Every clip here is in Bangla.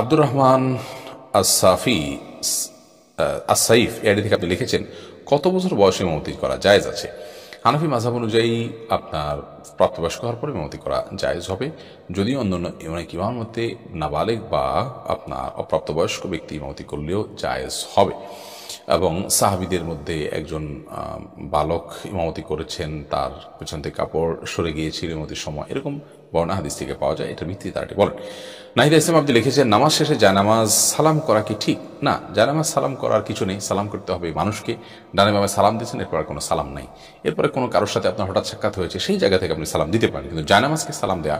আব্দুর রহমান আসাফি আসাইফ এআডি থেকে আপনি লিখেছেন কত বছর বয়সে মেমতি করা জায়জ আছে হানফি মাঝাব অনুযায়ী আপনার প্রাপ্তবয়স্ক হওয়ার পরে মেমতি করা জায়জ হবে যদিও অন্য অনেক ইমাম মধ্যে নাবালেগ বা আপনার অপ্রাপ্তবয়স্ক ব্যক্তি মেমতি করলেও জায়জ হবে এবং সাহাবিদের মধ্যে একজন বালক ইমামতি করেছেন তার পেছন থেকে কাপড় সরে গিয়েছিল ইমতির সময় এরকম বর্ণা হাদিস থেকে পাওয়া যায় এটার ভিত্তিতে তারাটি বলেন নাহিদা ইসলাম আপনি লিখেছেন নামাজ শেষে জানামাজ সালাম করা কি ঠিক না জানামাজ সালাম করার কিছু নেই সালাম করতে হবে মানুষকে ডানে বামে সালাম দিয়েছেন এরপর কোনো সালাম নাই এরপরে কোনো কারোর সাথে আপনার হঠাৎ সাক্ষাৎ হয়েছে সেই জায়গা থেকে আপনি সালাম দিতে পারেন কিন্তু জায়নামাজকে সালাম দেওয়া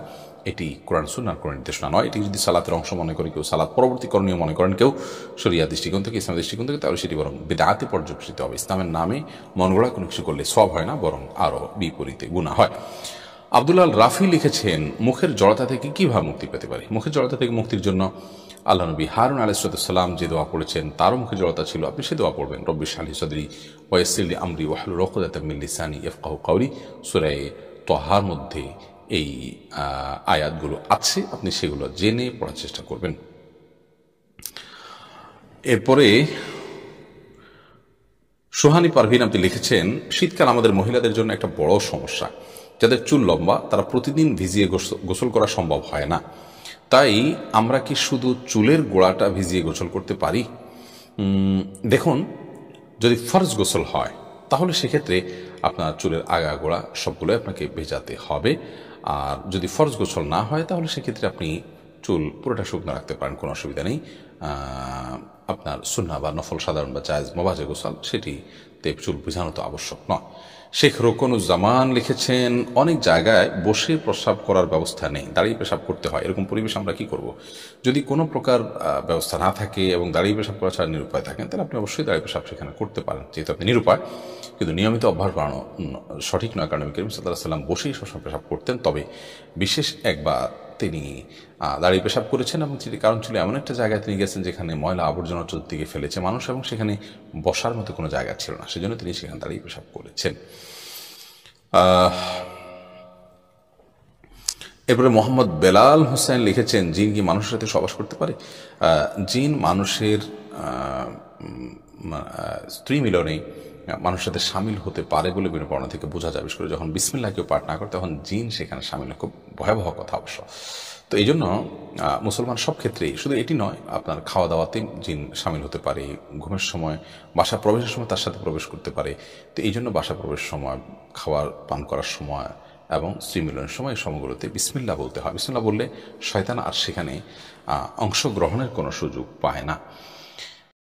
এটি কোরআন সুনার কোনো নির্দেশনা নয় এটি যদি সালাতের অংশ মনে করে কেউ সালাত পরবর্তী করণীয় মনে করেন কেউ সরিয়া দৃষ্টিকোণ থেকে ইসলাম দৃষ্টিকোণ থেকে তাহলে সেটি বরং বেদাতে পর্যবেসিত হবে ইসলামের নামে মনগড়া কোনো কিছু করলে সব হয় না বরং আরও বিপরীতে গুণা হয় আবদুল্লাল রাফি লিখেছেন মুখের জড়তা থেকে কীভাবে মুক্তি পেতে পারি মুখের জড়তা থেকে মুক্তির জন্য আল্লাহ নবী হারুন আলাইসালাম যে দোয়া পড়েছেন তারও মুখে জড়তা ছিল আপনি সে দোয়া পড়বেন রব্বিশ আলী সদরি ওয়াসিল্লি আমরি ওয়াহল এফ কাহু কাউরি সুরায় তহার মধ্যে এই আয়াতগুলো আছে আপনি সেগুলো জেনে পড়ার চেষ্টা করবেন এরপরে সোহানি পারভিন আপনি লিখেছেন শীতকাল আমাদের মহিলাদের জন্য একটা বড় সমস্যা যাদের চুল লম্বা তারা প্রতিদিন ভিজিয়ে গোসল করা সম্ভব হয় না তাই আমরা কি শুধু চুলের গোড়াটা ভিজিয়ে গোসল করতে পারি দেখুন যদি ফরজ গোসল হয় তাহলে সেক্ষেত্রে আপনার চুলের আগা গোড়া সবগুলোই আপনাকে ভেজাতে হবে আর যদি ফরজ গোসল না হয় তাহলে সেক্ষেত্রে আপনি চুল পুরোটা শুকনো রাখতে পারেন কোনো অসুবিধা নেই আপনার সুন্না বা নফল সাধারণ বা চায়জ মোবাজে গোসল সেটিতে চুল বোঝানো তো আবশ্যক নয় শেখ রোকনুজ্জামান লিখেছেন অনেক জায়গায় বসে প্রস্রাব করার ব্যবস্থা নেই দাঁড়িয়ে পেশাব করতে হয় এরকম পরিবেশ আমরা কি করব। যদি কোনো প্রকার ব্যবস্থা না থাকে এবং দাঁড়িয়ে পেশাব করা ছাড়া নিরুপায় থাকেন তাহলে আপনি অবশ্যই দাঁড়িয়ে পেশাব সেখানে করতে পারেন যেহেতু আপনি নিরুপায় কিন্তু নিয়মিত অভ্যাস বাড়ানো সঠিক নয় কারণ করিম সাল্লাহ সাল্লাম বসেই সবসময় পেশাব করতেন তবে বিশেষ একবার তিনি দাঁড়িয়ে পেশাব করেছেন এবং তিনি কারণ ছিল এমন একটা জায়গায় তিনি গেছেন যেখানে ময়লা আবর্জনা চতুর্দিকে ফেলেছে মানুষ এবং সেখানে বসার মতো কোনো জায়গা ছিল না সেজন্য তিনি সেখানে দাঁড়িয়ে পেশাব করেছেন এরপরে মোহাম্মদ বেলাল হোসেন লিখেছেন জিন কি মানুষের সাথে সবাস করতে পারে জিন মানুষের স্ত্রী মিলনেই মানুষের সাথে সামিল হতে পারে বলে বিভিন্ন বর্ণনা থেকে বোঝা যায় বিশেষ করে যখন বিসমিল্লা কেউ পাঠ না করে তখন জিন সেখানে সামিল খুব ভয়াবহ কথা অবশ্য তো এই জন্য মুসলমান সব ক্ষেত্রেই শুধু এটি নয় আপনার খাওয়া দাওয়াতে জিন সামিল হতে পারে ঘুমের সময় বাসা প্রবেশের সময় তার সাথে প্রবেশ করতে পারে তো এই জন্য বাসা প্রবেশের সময় খাওয়ার পান করার সময় এবং স্ত্রী মিলনের সময় সময়গুলোতে বিসমিল্লা বলতে হয় বিসমিল্লা বললে শয়তান আর সেখানে অংশগ্রহণের কোনো সুযোগ পায় না